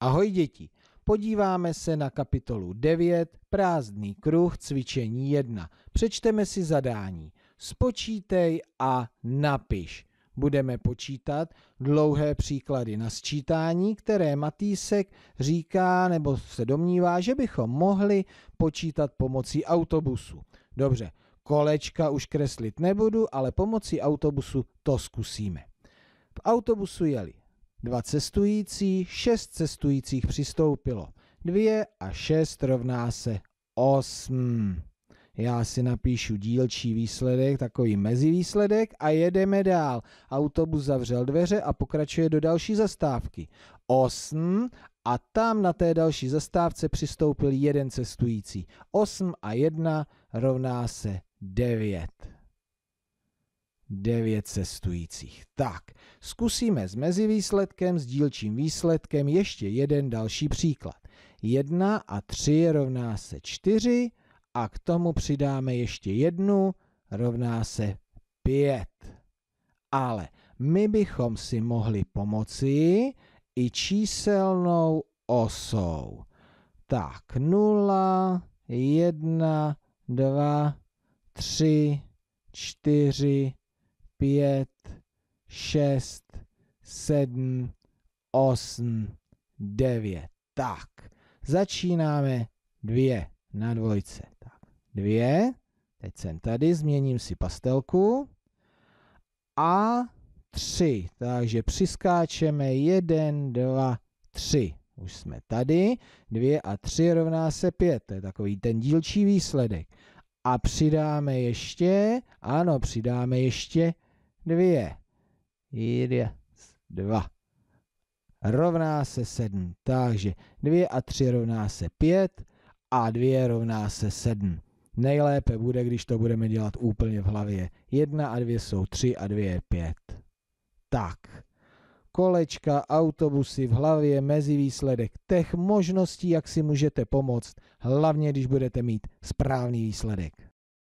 Ahoj děti, podíváme se na kapitolu 9, prázdný kruh, cvičení 1. Přečteme si zadání. Spočítej a napiš. Budeme počítat dlouhé příklady na sčítání, které Matýsek říká nebo se domnívá, že bychom mohli počítat pomocí autobusu. Dobře, kolečka už kreslit nebudu, ale pomocí autobusu to zkusíme. V autobusu jeli Dva cestující, šest cestujících přistoupilo. Dvě a šest rovná se osm. Já si napíšu dílčí výsledek, takový mezivýsledek a jedeme dál. Autobus zavřel dveře a pokračuje do další zastávky. Osm a tam na té další zastávce přistoupil jeden cestující. Osm a jedna rovná se devět. 9 cestujících. Tak, zkusíme s mezivýsledkem, s dílčím výsledkem ještě jeden další příklad. 1 a 3 rovná se 4 a k tomu přidáme ještě jednu, rovná se 5. Ale my bychom si mohli pomoci i číselnou osou. Tak, 0, 1, 2, 3, 4, pět, šest, sedm, osm, devět. Tak, začínáme dvě na dvojce. Tak, dvě, teď jsem tady, změním si pastelku. A tři, takže přiskáčeme jeden, dva, tři. Už jsme tady, dvě a tři rovná se pět. to je takový ten dílčí výsledek. A přidáme ještě, ano, přidáme ještě dvě, jedenáct, dva. Rovná se sedm. Takže dvě a tři rovná se pět a dvě rovná se sedm. Nejlépe bude, když to budeme dělat úplně v hlavě. Jedna a dvě jsou tři a dvě je pět. Tak. Kolečka, autobusy v hlavě, mezi výsledek těch možností, jak si můžete pomoct, hlavně když budete mít správný výsledek.